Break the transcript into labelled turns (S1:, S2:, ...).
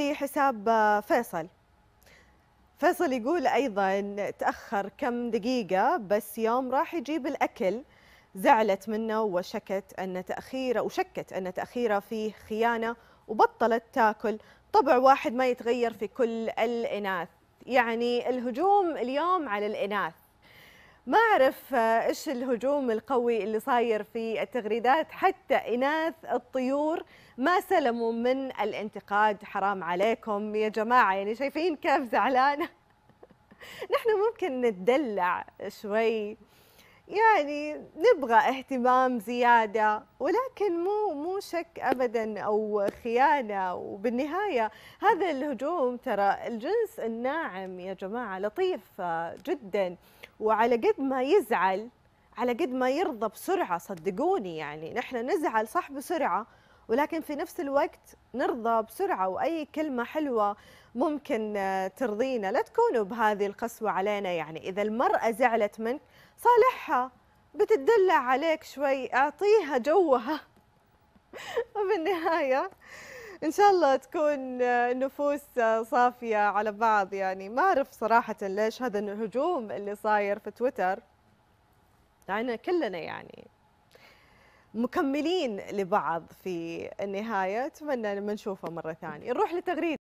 S1: لحساب آه، فيصل فيصل يقول أيضا تأخر كم دقيقة بس يوم راح يجيب الأكل زعلت منه وشكت أن تأخيره وشكت أن تأخيره فيه خيانة وبطلت تاكل طبع واحد ما يتغير في كل الإناث يعني الهجوم اليوم على الإناث ما أعرف آه، إيش الهجوم القوي اللي صاير في التغريدات حتى إناث الطيور ما سلموا من الانتقاد حرام عليكم يا جماعة يعني شايفين كيف زعلانة نحن ممكن نتدلع شوي يعني نبغى اهتمام زيادة ولكن مو مو شك أبدا أو خيانة وبالنهاية هذا الهجوم ترى الجنس الناعم يا جماعة لطيف جدا وعلى قد ما يزعل على قد ما يرضى بسرعة صدقوني يعني نحن نزعل صح بسرعة ولكن في نفس الوقت نرضى بسرعة وأي كلمة حلوة ممكن آه، ترضينا لا تكونوا بهذه القسوة علينا يعني إذا المرأة زعلت منك صالحها بتدلع عليك شوي أعطيها جوها وبالنهايه إن شاء الله تكون آه، النفوس آه، صافية على بعض يعني ما أعرف صراحة ليش هذا الهجوم اللي صاير في تويتر يعني كلنا يعني مكملين لبعض في النهايه اتمنى لما نشوفه مره ثانيه نروح لتغريده